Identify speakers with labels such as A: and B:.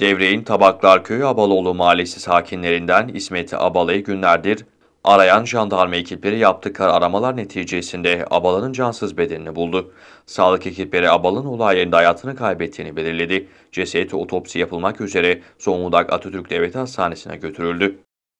A: Devreğin köyü Abaloğlu Mahallesi sakinlerinden İsmet Abalı'yı günlerdir arayan jandarma ekipleri yaptıkları aramalar neticesinde Abalı'nın cansız bedenini buldu. Sağlık ekipleri Abalı'nın olay yerinde hayatını kaybettiğini belirledi. Ceset otopsi yapılmak üzere Zonguldak Atatürk Devleti Hastanesi'ne götürüldü.